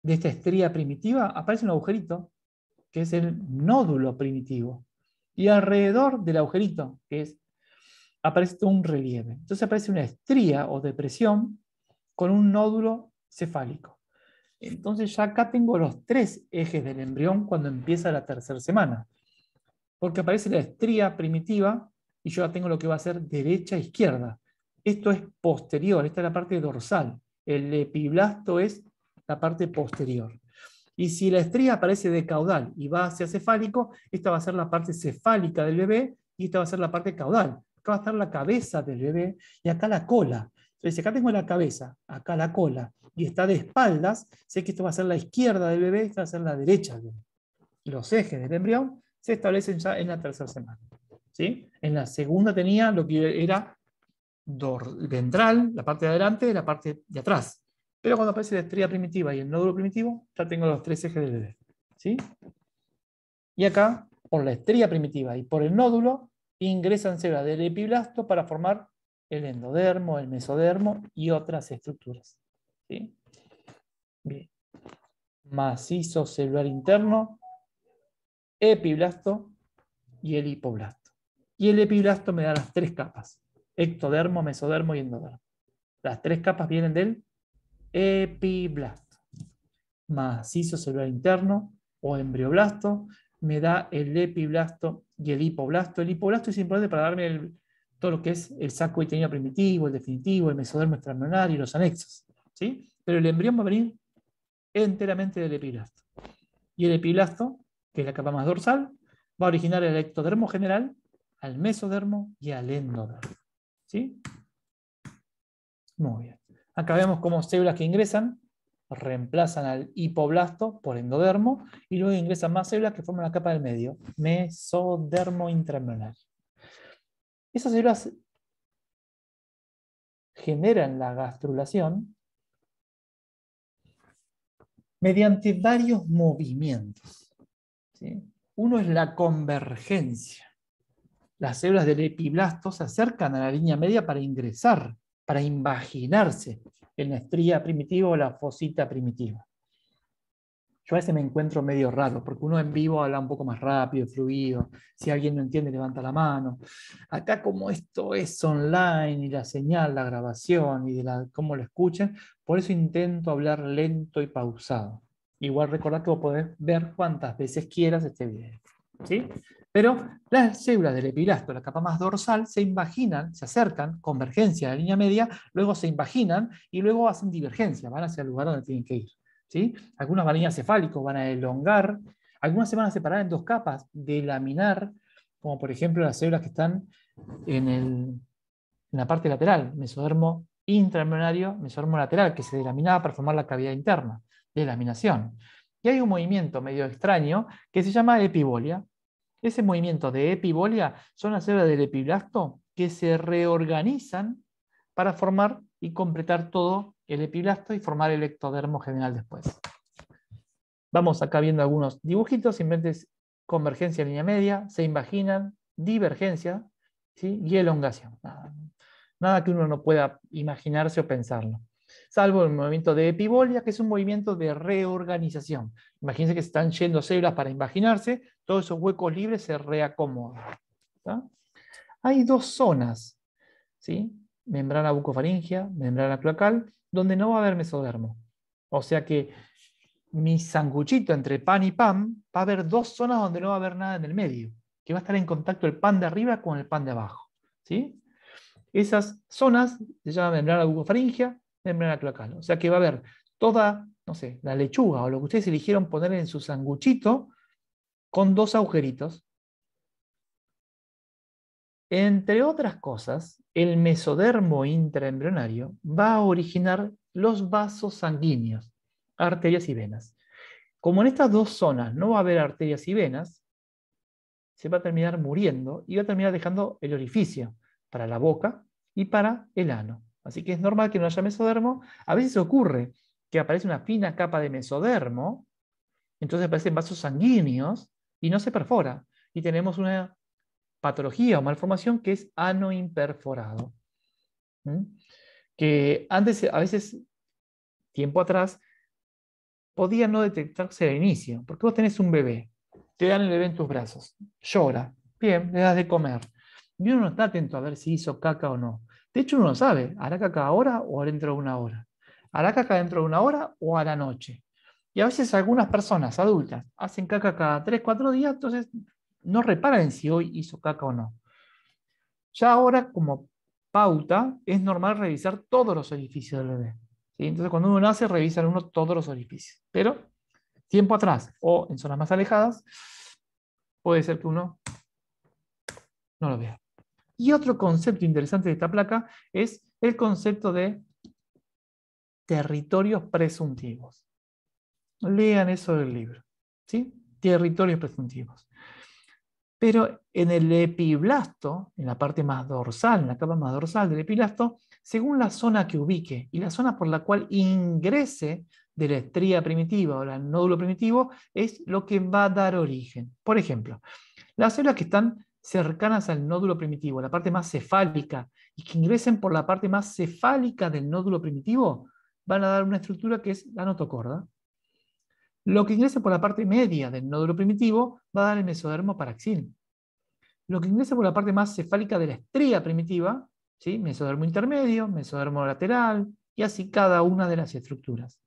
de esta estría primitiva aparece un agujerito que es el nódulo primitivo. Y alrededor del agujerito, que es, aparece un relieve. Entonces aparece una estría o depresión con un nódulo cefálico. Entonces ya acá tengo los tres ejes del embrión cuando empieza la tercera semana. Porque aparece la estría primitiva y yo ya tengo lo que va a ser derecha e izquierda. Esto es posterior, esta es la parte dorsal. El epiblasto es la parte posterior. Y si la estría aparece de caudal y va hacia cefálico, esta va a ser la parte cefálica del bebé y esta va a ser la parte caudal. Acá va a estar la cabeza del bebé y acá la cola. Entonces, acá tengo la cabeza, acá la cola y está de espaldas, sé que esto va a ser la izquierda del bebé, y esta va a ser la derecha del bebé. Los ejes del embrión se establecen ya en la tercera semana. ¿sí? En la segunda tenía lo que era ventral, la parte de adelante, la parte de atrás. Pero cuando aparece la estrella primitiva y el nódulo primitivo, ya tengo los tres ejes del DD. ¿sí? Y acá, por la estrella primitiva y por el nódulo, ingresan células del epiblasto para formar el endodermo, el mesodermo y otras estructuras. Bien. Macizo celular interno, epiblasto y el hipoblasto. Y el epiblasto me da las tres capas, ectodermo, mesodermo y endodermo. Las tres capas vienen del epiblasto. Macizo celular interno o embrioblasto me da el epiblasto y el hipoblasto. El hipoblasto es importante para darme todo lo que es el saco tenía primitivo, el definitivo, el mesodermo extramural y los anexos. ¿sí? Pero el embrión va a venir enteramente del epiblasto. Y el epiblasto, que es la capa más dorsal, va a originar el ectodermo general, al mesodermo y al endodermo. ¿Sí? Muy bien. Acá vemos cómo células que ingresan reemplazan al hipoblasto por endodermo y luego ingresan más células que forman la capa del medio, mesodermo intramural. Esas células generan la gastrulación mediante varios movimientos. Uno es la convergencia. Las células del epiblasto se acercan a la línea media para ingresar para imaginarse en la estría primitiva o la fosita primitiva. Yo a veces me encuentro medio raro, porque uno en vivo habla un poco más rápido, y fluido. Si alguien no entiende, levanta la mano. Acá como esto es online y la señal, la grabación y de la, cómo lo escuchan, por eso intento hablar lento y pausado. Igual recordar que vos podés ver cuantas veces quieras este video. ¿sí? Pero las células del epilasto, la capa más dorsal, se imaginan, se acercan, convergencia a la línea media, luego se imaginan y luego hacen divergencia, van hacia el lugar donde tienen que ir. ¿sí? Algunas van a cefálicos, van a elongar, algunas se van a separar en dos capas, de laminar, como por ejemplo las células que están en, en la parte lateral, mesodermo intramembranario, mesodermo lateral, que se delaminaba para formar la cavidad interna, de laminación. Y hay un movimiento medio extraño que se llama epibolia, ese movimiento de epibolia son las células del epiblasto que se reorganizan para formar y completar todo el epiblasto y formar el ectodermo general después. Vamos acá viendo algunos dibujitos, Inventes convergencia en línea media, se imaginan, divergencia y elongación. nada que uno no pueda imaginarse o pensarlo salvo el movimiento de epibolia, que es un movimiento de reorganización. Imagínense que se están yendo células para imaginarse, todos esos huecos libres se reacomodan. Hay dos zonas, ¿sí? membrana bucofaringia, membrana cloacal, donde no va a haber mesodermo. O sea que mi sanguchito entre pan y pan va a haber dos zonas donde no va a haber nada en el medio, que va a estar en contacto el pan de arriba con el pan de abajo. ¿sí? Esas zonas se llaman membrana bucofaringia, membrana cloacal. O sea que va a haber toda, no sé, la lechuga o lo que ustedes eligieron poner en su sanguchito con dos agujeritos. Entre otras cosas, el mesodermo intraembrionario va a originar los vasos sanguíneos, arterias y venas. Como en estas dos zonas no va a haber arterias y venas, se va a terminar muriendo y va a terminar dejando el orificio para la boca y para el ano. Así que es normal que no haya mesodermo. A veces ocurre que aparece una fina capa de mesodermo, entonces aparecen vasos sanguíneos y no se perfora. Y tenemos una patología o malformación que es ano imperforado. Que antes, a veces, tiempo atrás, podía no detectarse al inicio. Porque vos tenés un bebé, te dan el bebé en tus brazos, llora, bien, le das de comer. Y uno no está atento a ver si hizo caca o no. De hecho, uno no sabe, hará caca ahora o dentro de una hora. Hará caca dentro de una hora o a la noche. Y a veces algunas personas adultas hacen caca cada 3, 4 días, entonces no reparan si hoy hizo caca o no. Ya ahora, como pauta, es normal revisar todos los orificios del bebé. Entonces, cuando uno nace, revisan uno todos los orificios. Pero, tiempo atrás o en zonas más alejadas, puede ser que uno no lo vea. Y otro concepto interesante de esta placa es el concepto de territorios presuntivos. Lean eso del libro, ¿sí? Territorios presuntivos. Pero en el epiblasto, en la parte más dorsal, en la capa más dorsal del epiblasto, según la zona que ubique y la zona por la cual ingrese de la estría primitiva o el nódulo primitivo, es lo que va a dar origen. Por ejemplo, las células que están cercanas al nódulo primitivo, la parte más cefálica, y que ingresen por la parte más cefálica del nódulo primitivo, van a dar una estructura que es la notocorda. Lo que ingrese por la parte media del nódulo primitivo va a dar el mesodermo paraxil. Lo que ingrese por la parte más cefálica de la estría primitiva, ¿sí? mesodermo intermedio, mesodermo lateral, y así cada una de las estructuras.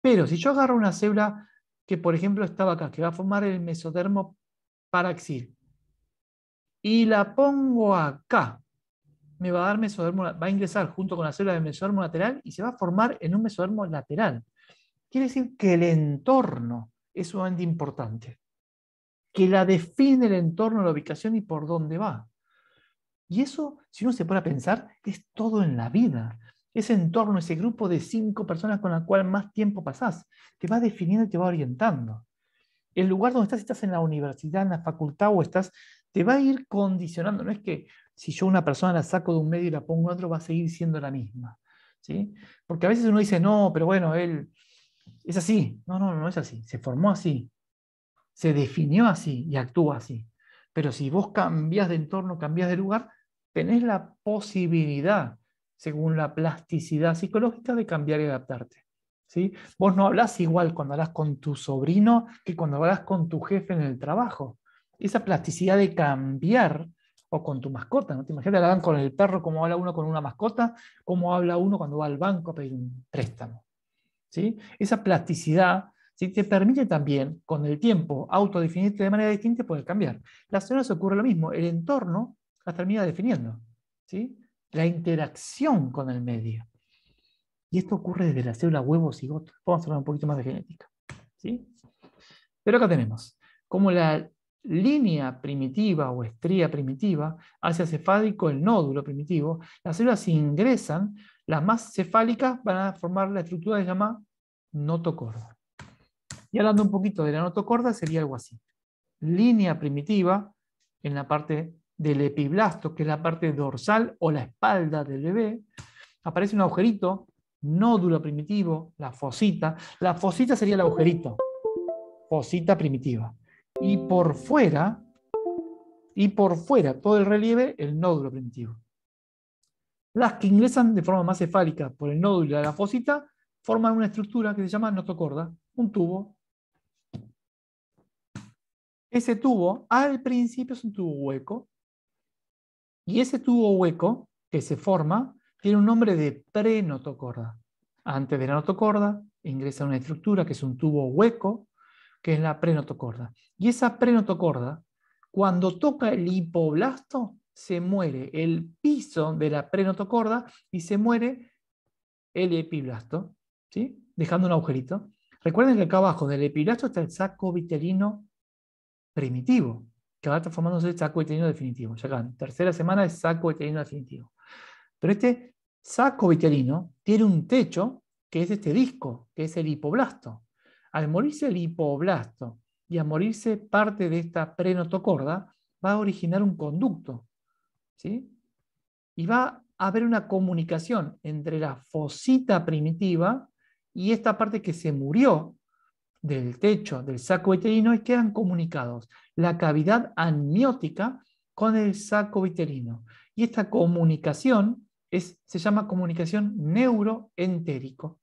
Pero si yo agarro una célula que, por ejemplo, estaba acá, que va a formar el mesodermo paraxil, y la pongo acá, me va a dar mesodermo, va a ingresar junto con la célula de mesodermo lateral y se va a formar en un mesodermo lateral. Quiere decir que el entorno es sumamente importante, que la define el entorno, la ubicación y por dónde va. Y eso, si uno se pone a pensar, es todo en la vida. Ese entorno, ese grupo de cinco personas con la cual más tiempo pasás, te va definiendo y te va orientando. El lugar donde estás, si estás en la universidad, en la facultad o estás te va a ir condicionando. No es que si yo una persona la saco de un medio y la pongo en otro, va a seguir siendo la misma. ¿sí? Porque a veces uno dice, no, pero bueno, él es así. No, no, no es así. Se formó así, se definió así y actúa así. Pero si vos cambiás de entorno, cambiás de lugar, tenés la posibilidad, según la plasticidad psicológica, de cambiar y adaptarte. ¿sí? Vos no hablas igual cuando hablas con tu sobrino que cuando hablas con tu jefe en el trabajo esa plasticidad de cambiar o con tu mascota, ¿no? Te imaginas, dan con el perro, Como habla uno con una mascota, Como habla uno cuando va al banco a pedir un préstamo. ¿sí? Esa plasticidad ¿sí? te permite también, con el tiempo, autodefinirte de manera distinta y poder cambiar. Las células ocurre lo mismo, el entorno las termina definiendo. ¿sí? La interacción con el medio. Y esto ocurre desde la célula huevo cigoto. Vamos a hablar un poquito más de genética. ¿sí? Pero acá tenemos cómo la línea primitiva o estría primitiva, hacia cefálico, el nódulo primitivo, las células ingresan, las más cefálicas van a formar la estructura que se llama notocorda. Y hablando un poquito de la notocorda, sería algo así. Línea primitiva en la parte del epiblasto, que es la parte dorsal o la espalda del bebé, aparece un agujerito, nódulo primitivo, la fosita. La fosita sería el agujerito, fosita primitiva y por fuera, y por fuera todo el relieve, el nódulo primitivo. Las que ingresan de forma más cefálica por el nódulo de la fosita forman una estructura que se llama notocorda, un tubo. Ese tubo al principio es un tubo hueco y ese tubo hueco que se forma tiene un nombre de prenotocorda. Antes de la notocorda ingresa una estructura que es un tubo hueco que es la prenotocorda. Y esa prenotocorda, cuando toca el hipoblasto, se muere el piso de la prenotocorda y se muere el epiblasto, ¿sí? dejando un agujerito. Recuerden que acá abajo del epiblasto está el saco vitelino primitivo, que va transformándose en saco vitelino definitivo. Ya acá, tercera semana es saco vitelino definitivo. Pero este saco vitelino tiene un techo que es este disco, que es el hipoblasto. Al morirse el hipoblasto y a morirse parte de esta prenotocorda, va a originar un conducto. Y va a haber una comunicación entre la fosita primitiva y esta parte que se murió del techo del saco vitelino y quedan comunicados la cavidad amniótica con el saco vitelino. Y esta comunicación es, se llama comunicación neuroentérico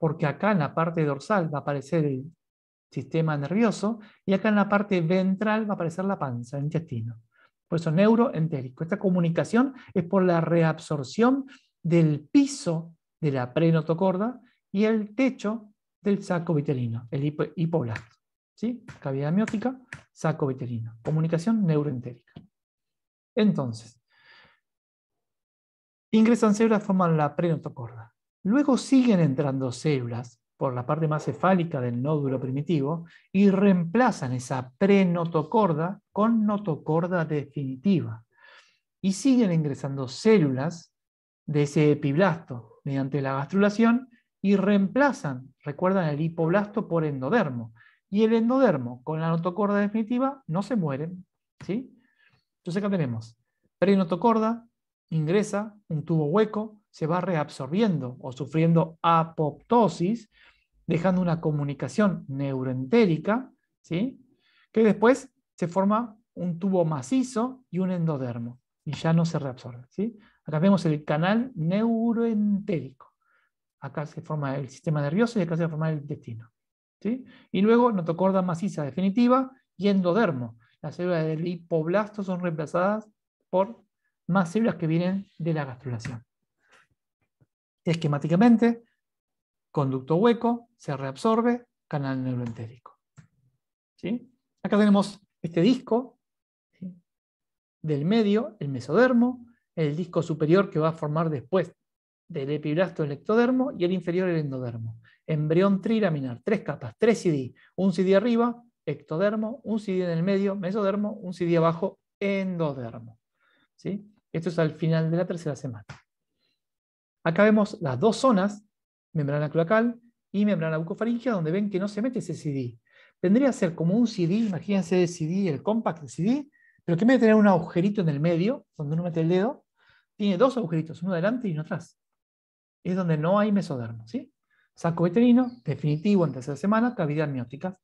porque acá en la parte dorsal va a aparecer el sistema nervioso y acá en la parte ventral va a aparecer la panza, el intestino. Por eso neuroentérico. Esta comunicación es por la reabsorción del piso de la prenotocorda y el techo del saco vitelino, el hipoblasto. ¿sí? Cavidad miótica, saco vitelino. Comunicación neuroentérica. Entonces, ingresan células, forman la prenotocorda. Luego siguen entrando células por la parte más cefálica del nódulo primitivo y reemplazan esa prenotocorda con notocorda definitiva. Y siguen ingresando células de ese epiblasto mediante la gastrulación y reemplazan, recuerdan, el hipoblasto por endodermo. Y el endodermo con la notocorda definitiva no se mueren. ¿sí? Entonces acá tenemos prenotocorda, ingresa un tubo hueco, se va reabsorbiendo o sufriendo apoptosis, dejando una comunicación neuroentérica, ¿sí? que después se forma un tubo macizo y un endodermo, y ya no se reabsorbe. ¿sí? Acá vemos el canal neuroentérico. Acá se forma el sistema nervioso y acá se forma el intestino. ¿sí? Y luego notocorda maciza definitiva y endodermo. Las células del hipoblasto son reemplazadas por más células que vienen de la gastrulación. Esquemáticamente, conducto hueco, se reabsorbe, canal neuroentérico. ¿Sí? Acá tenemos este disco del medio, el mesodermo, el disco superior que va a formar después del epiblasto el ectodermo y el inferior el endodermo. Embrión trilaminar, tres capas, tres CD, un CD arriba, ectodermo, un CD en el medio, mesodermo, un CD abajo, endodermo. ¿Sí? Esto es al final de la tercera semana. Acá vemos las dos zonas, membrana cloacal y membrana bucofaringia, donde ven que no se mete ese CD. Tendría que ser como un CD, imagínense el CD, el compact CD, pero que en vez de tener un agujerito en el medio, donde uno mete el dedo, tiene dos agujeritos, uno delante y uno atrás. Es donde no hay mesodermo, ¿sí? Saco veterino, definitivo en tercera semana, cavidad amniótica.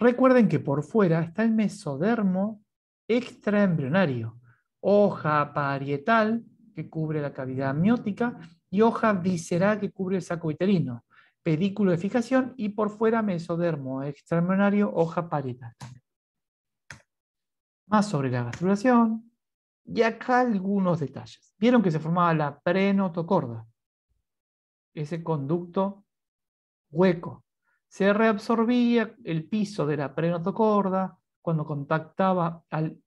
Recuerden que por fuera está el mesodermo extraembrionario, hoja parietal que cubre la cavidad miótica y hoja visceral que cubre el saco uterino, pedículo de fijación y por fuera mesodermo extraembrionario, hoja parietal. Más sobre la gastrulación. Y acá algunos detalles. Vieron que se formaba la prenotocorda, ese conducto hueco. Se reabsorbía el piso de la prenotocorda, cuando contactaba al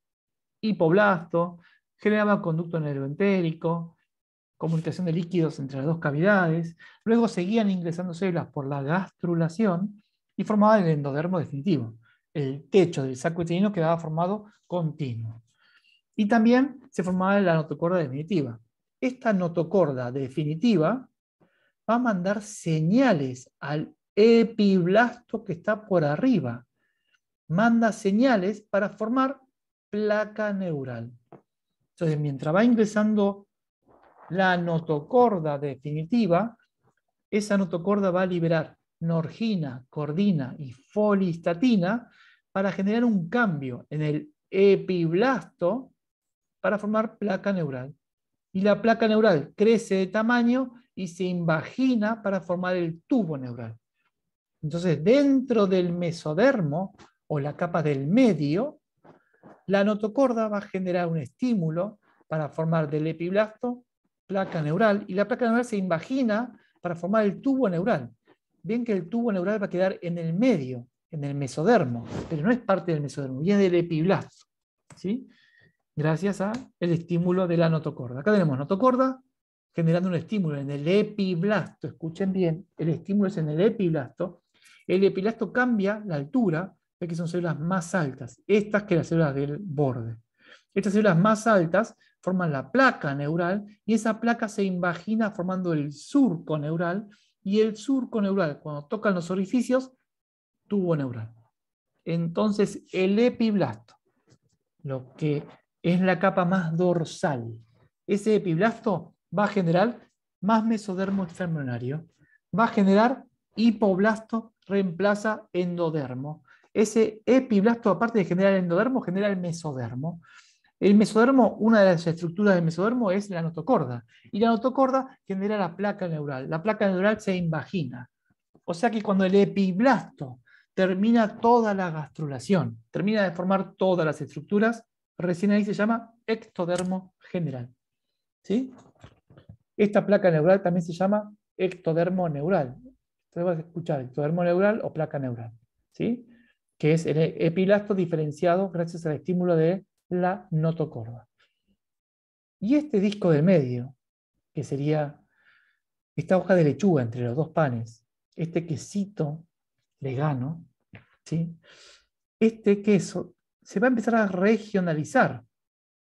hipoblasto, generaba conducto nervoentérico, comunicación de líquidos entre las dos cavidades, luego seguían ingresando células por la gastrulación y formaba el endodermo definitivo. El techo del saco uterino quedaba formado continuo. Y también se formaba la notocorda definitiva. Esta notocorda definitiva va a mandar señales al epiblasto que está por arriba, manda señales para formar placa neural. Entonces, mientras va ingresando la notocorda definitiva, esa notocorda va a liberar norgina, cordina y folistatina para generar un cambio en el epiblasto para formar placa neural. Y la placa neural crece de tamaño y se invagina para formar el tubo neural. Entonces, dentro del mesodermo o la capa del medio, la notocorda va a generar un estímulo para formar del epiblasto placa neural y la placa neural se invagina para formar el tubo neural. Bien que el tubo neural va a quedar en el medio, en el mesodermo, pero no es parte del mesodermo, y es del epiblasto. ¿sí? Gracias al estímulo de la notocorda. Acá tenemos notocorda generando un estímulo en el epiblasto. Escuchen bien, el estímulo es en el epiblasto. El epiblasto cambia la altura que son células más altas, estas que las células del borde. Estas células más altas forman la placa neural y esa placa se invagina formando el surco neural y el surco neural, cuando tocan los orificios, tubo neural. Entonces, el epiblasto, lo que es la capa más dorsal, ese epiblasto va a generar más mesodermo exterminario, va a generar hipoblasto, reemplaza endodermo, ese epiblasto, aparte de generar el endodermo, genera el mesodermo. El mesodermo, una de las estructuras del mesodermo es la notocorda, y la notocorda genera la placa neural. La placa neural se invagina. O sea que cuando el epiblasto termina toda la gastrulación, termina de formar todas las estructuras, recién ahí se llama ectodermo general. ¿Sí? Esta placa neural también se llama ectodermo neural. Entonces vas a escuchar ectodermo neural o placa neural. ¿Sí? que es el epilasto diferenciado gracias al estímulo de la notocorda. Y este disco de medio, que sería esta hoja de lechuga entre los dos panes, este quesito vegano, ¿sí? este queso se va a empezar a regionalizar,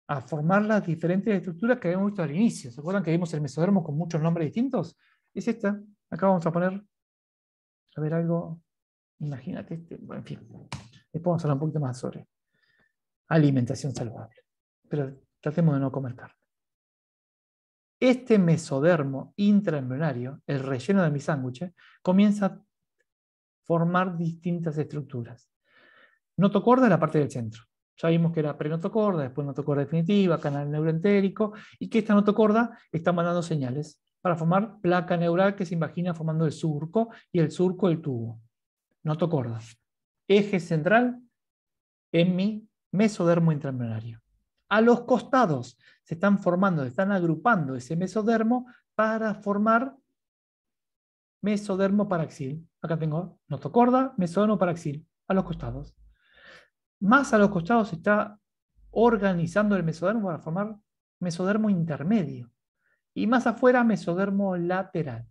a formar las diferentes estructuras que habíamos visto al inicio. ¿Se acuerdan que vimos el mesodermo con muchos nombres distintos? Es esta. Acá vamos a poner, a ver algo, Imagínate, este, en fin, después vamos a hablar un poquito más sobre alimentación saludable, pero tratemos de no comer carne. Este mesodermo intraembrionario, el relleno de mi sándwich, comienza a formar distintas estructuras. Notocorda es la parte del centro. Ya vimos que era prenotocorda, después notocorda definitiva, canal neuroentérico, y que esta notocorda está mandando señales para formar placa neural que se imagina formando el surco y el surco el tubo. Notocorda, eje central en mi mesodermo intramembranario A los costados se están formando, se están agrupando ese mesodermo para formar mesodermo paraxil. Acá tengo notocorda, mesodermo paraxil, a los costados. Más a los costados se está organizando el mesodermo para formar mesodermo intermedio. Y más afuera, mesodermo lateral.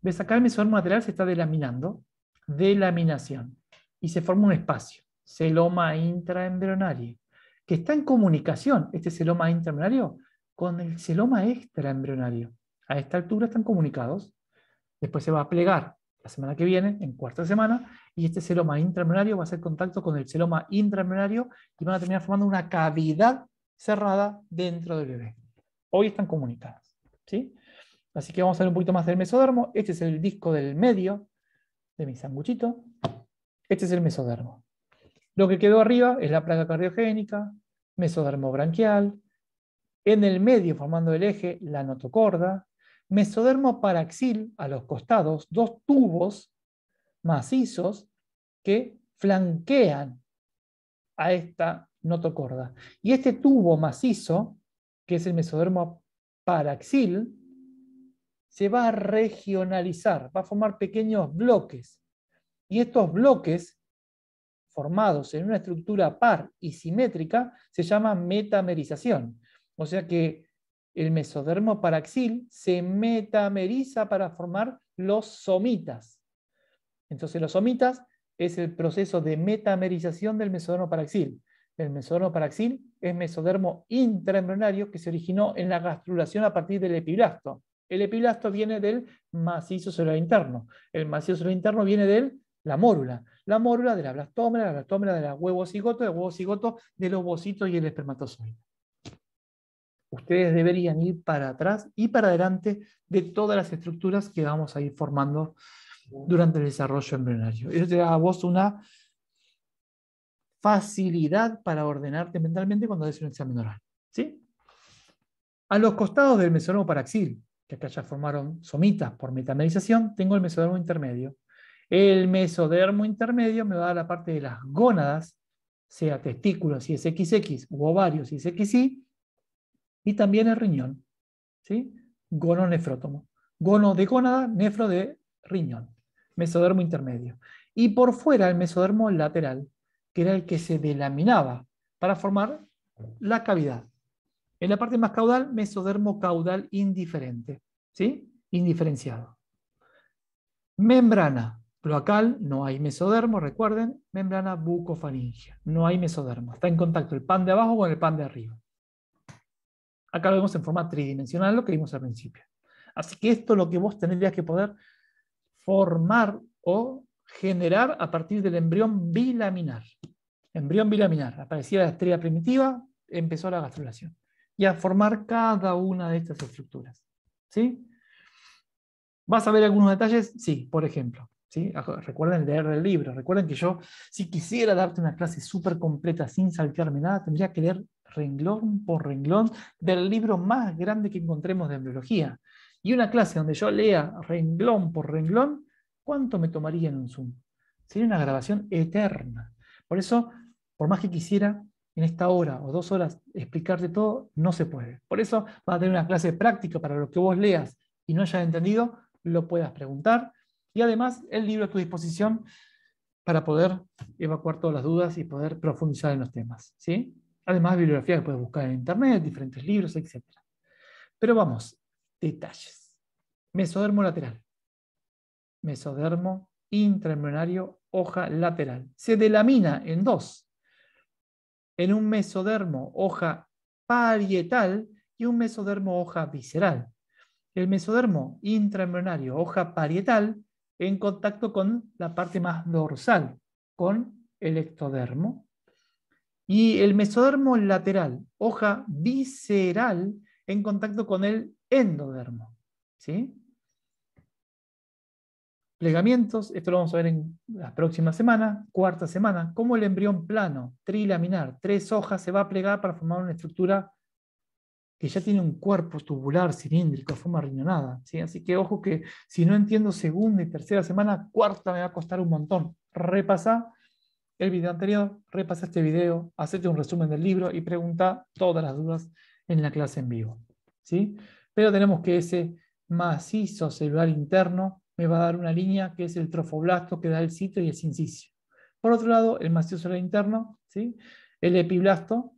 ¿Ves? Acá el mesodermo lateral se está delaminando de laminación y se forma un espacio, celoma intraembrionario, que está en comunicación, este celoma intraembrionario, con el celoma extraembrionario. A esta altura están comunicados. Después se va a plegar la semana que viene, en cuarta semana, y este celoma intraembrionario va a hacer contacto con el celoma intraembrionario y van a terminar formando una cavidad cerrada dentro del bebé. Hoy están comunicadas. ¿sí? Así que vamos a ver un poquito más del mesodermo. Este es el disco del medio, de mi sanguchito. Este es el mesodermo. Lo que quedó arriba es la placa cardiogénica, mesodermo branquial, en el medio formando el eje la notocorda, mesodermo paraxil a los costados, dos tubos macizos que flanquean a esta notocorda. Y este tubo macizo, que es el mesodermo paraxil, se va a regionalizar, va a formar pequeños bloques. Y estos bloques formados en una estructura par y simétrica se llama metamerización. O sea que el mesodermo paraxil se metameriza para formar los somitas. Entonces los somitas es el proceso de metamerización del mesodermo paraxil. El mesodermo paraxil es mesodermo intraembrionario que se originó en la gastrulación a partir del epiblasto. El epilasto viene del macizo celular interno. El macizo celular interno viene de la mórula. La mórula de la blastómera, la blastómera de los huevos gotos, de huevos cigoto de los bocitos y el espermatozoide. Ustedes deberían ir para atrás y para adelante de todas las estructuras que vamos a ir formando durante el desarrollo embrionario. Eso te da a vos una facilidad para ordenarte mentalmente cuando haces un examen oral. ¿sí? A los costados del mesónomo paraxil, que acá ya formaron somitas por metamerización, tengo el mesodermo intermedio. El mesodermo intermedio me va a dar la parte de las gónadas, sea testículos si es XX u ovarios si es XY, y también el riñón, gono nefrótomo. Gono de gónada, nefro de riñón, mesodermo intermedio. Y por fuera el mesodermo lateral, que era el que se delaminaba para formar la cavidad. En la parte más caudal, mesodermo caudal indiferente, ¿sí? Indiferenciado. Membrana cloacal, no hay mesodermo, recuerden, membrana bucofaringea, no hay mesodermo. Está en contacto el pan de abajo con el pan de arriba. Acá lo vemos en forma tridimensional, lo que vimos al principio. Así que esto es lo que vos tendrías que poder formar o generar a partir del embrión bilaminar. Embrión bilaminar. Aparecía la estrella primitiva, empezó la gastrulación y a formar cada una de estas estructuras. ¿sí? ¿Vas a ver algunos detalles? Sí, por ejemplo. ¿sí? Ah, recuerden leer el libro. Recuerden que yo, si quisiera darte una clase súper completa sin saltearme nada, tendría que leer renglón por renglón del libro más grande que encontremos de embriología. Y una clase donde yo lea renglón por renglón, ¿cuánto me tomaría en un Zoom? Sería una grabación eterna. Por eso, por más que quisiera, en esta hora o dos horas explicarte todo, no se puede. Por eso vas a tener una clase práctica para lo que vos leas y no hayas entendido, lo puedas preguntar. Y además, el libro a tu disposición para poder evacuar todas las dudas y poder profundizar en los temas. ¿sí? Además, bibliografía que puedes buscar en internet, diferentes libros, etc. Pero vamos, detalles. Mesodermo lateral. Mesodermo intramembranario hoja lateral. Se delamina en dos en un mesodermo hoja parietal y un mesodermo hoja visceral. El mesodermo intramembranario hoja parietal en contacto con la parte más dorsal, con el ectodermo. Y el mesodermo lateral, hoja visceral, en contacto con el endodermo. ¿sí? Plegamientos, esto lo vamos a ver en la próxima semana, cuarta semana, cómo el embrión plano, trilaminar, tres hojas, se va a plegar para formar una estructura que ya tiene un cuerpo tubular, cilíndrico, forma riñonada. ¿sí? Así que ojo que si no entiendo segunda y tercera semana, cuarta me va a costar un montón. Repasa el video anterior, repasa este video, hazte un resumen del libro y pregunta todas las dudas en la clase en vivo. ¿sí? Pero tenemos que ese macizo celular interno me va a dar una línea que es el trofoblasto que da el sitio y el sincicio. Por otro lado, el macioso interno, ¿sí? el epiblasto,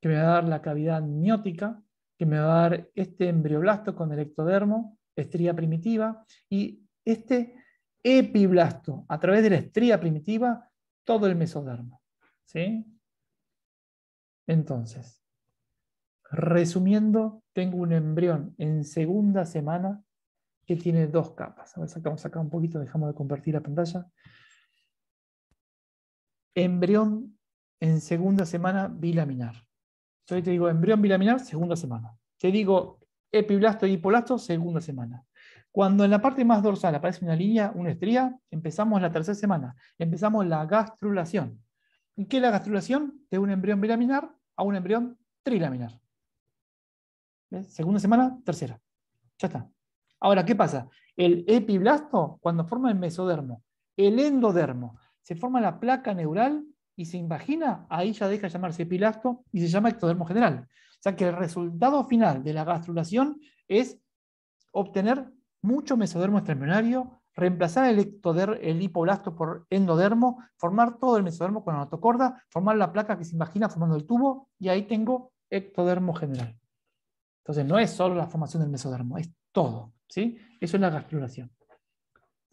que me va a dar la cavidad miótica, que me va a dar este embrioblasto con el ectodermo, estría primitiva, y este epiblasto, a través de la estría primitiva, todo el mesodermo. ¿sí? Entonces, resumiendo, tengo un embrión en segunda semana que tiene dos capas. A ver, sacamos acá un poquito, dejamos de compartir la pantalla. Embrión en segunda semana bilaminar. Yo te digo embrión bilaminar, segunda semana. Te digo epiblasto y hipolasto, segunda semana. Cuando en la parte más dorsal aparece una línea, una estría, empezamos la tercera semana. Empezamos la gastrulación. ¿Y qué es la gastrulación? De un embrión bilaminar a un embrión trilaminar. Segunda semana, tercera. Ya está. Ahora, ¿qué pasa? El epiblasto, cuando forma el mesodermo, el endodermo, se forma la placa neural y se invagina, ahí ya deja de llamarse epiblasto y se llama ectodermo general. O sea que el resultado final de la gastrulación es obtener mucho mesodermo extremionario, reemplazar el, hipoblasto por endodermo, formar todo el mesodermo con la notocorda, formar la placa que se imagina formando el tubo, y ahí tengo ectodermo general. Entonces no es solo la formación del mesodermo, es todo. Eso es la gasploración.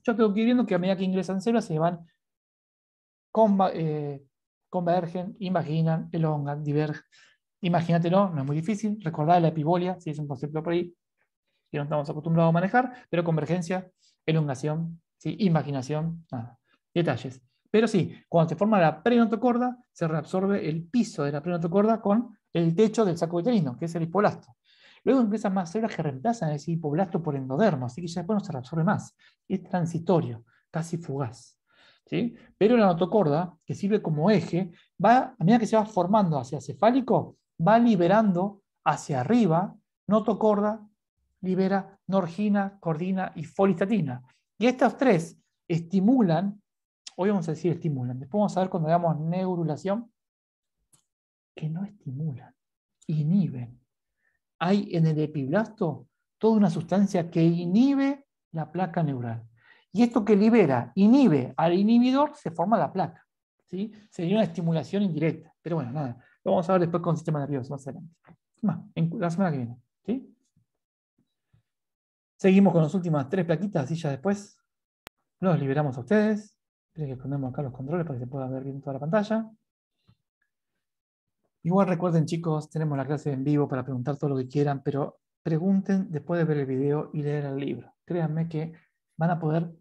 Yo tengo que viendo que a medida que ingresan células se van, eh, convergen, imaginan, elongan, divergen. Imagínate, no No es muy difícil. Recordad la epibolia, si es un concepto por ahí que no estamos acostumbrados a manejar, pero convergencia, elongación, ¿sí? imaginación, nada. Detalles. Pero sí, cuando se forma la prenotocorda, se reabsorbe el piso de la prenotocorda con el techo del saco vitelino, que es el hipolasto. Luego empiezan más células que reemplazan ese hipoblasto por endodermo, así que ya después no se reabsorbe más. Es transitorio, casi fugaz. ¿sí? Pero la notocorda, que sirve como eje, va, a medida que se va formando hacia cefálico, va liberando hacia arriba notocorda, libera norgina, cordina y folistatina. Y estos tres estimulan, hoy vamos a decir estimulan, después vamos a ver cuando veamos neurulación, que no estimulan, inhiben hay en el epiblasto toda una sustancia que inhibe la placa neural. Y esto que libera, inhibe al inhibidor, se forma la placa. Sería una estimulación indirecta. Pero bueno, nada. Lo vamos a ver después con el sistema nervioso más adelante. la semana que viene. Seguimos con las últimas tres plaquitas y ya después los liberamos a ustedes. Esperen que ponemos acá los controles para que se pueda ver bien toda la pantalla. Igual recuerden chicos, tenemos la clase en vivo para preguntar todo lo que quieran, pero pregunten después de ver el video y leer el libro. Créanme que van a poder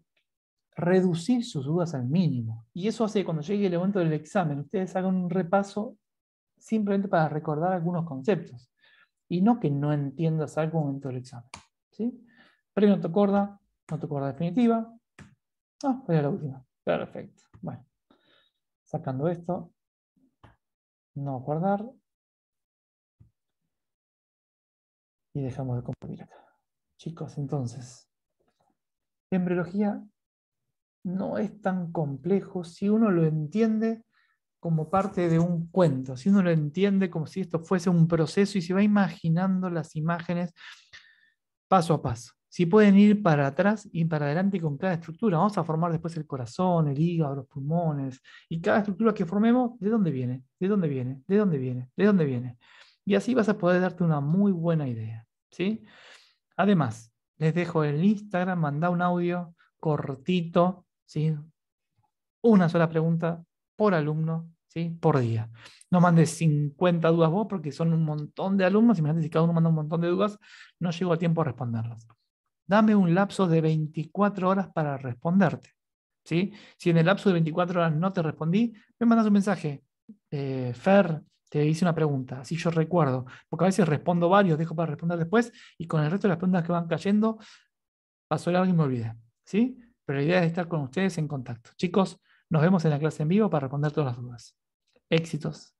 reducir sus dudas al mínimo. Y eso hace que cuando llegue el momento del examen, ustedes hagan un repaso simplemente para recordar algunos conceptos. Y no que no entiendas algo en el momento del examen. ¿sí? Premio te acorda definitiva. Ah, voy a la última. Perfecto. Bueno, sacando esto, no guardar. Y dejamos de compartir acá. Chicos, entonces, embriología no es tan complejo si uno lo entiende como parte de un cuento, si uno lo entiende como si esto fuese un proceso y se va imaginando las imágenes paso a paso. Si pueden ir para atrás y para adelante con cada estructura, vamos a formar después el corazón, el hígado, los pulmones, y cada estructura que formemos, ¿de dónde viene? ¿De dónde viene? ¿De dónde viene? ¿De dónde viene? Y así vas a poder darte una muy buena idea. ¿sí? Además, les dejo el Instagram, manda un audio cortito, ¿sí? una sola pregunta por alumno, ¿sí? por día. No mandes 50 dudas vos porque son un montón de alumnos y me si cada uno manda un montón de dudas, no llego a tiempo a responderlas dame un lapso de 24 horas para responderte. Si en el lapso de 24 horas no te respondí, me mandas un mensaje. Eh, Fer, te hice una pregunta, así yo recuerdo, porque a veces respondo varios, dejo para responder después, y con el resto de las preguntas que van cayendo, pasó algo y me olvidé. ¿sí? Pero la idea es estar con ustedes en contacto. Chicos, nos vemos en la clase en vivo para responder todas las dudas. Éxitos.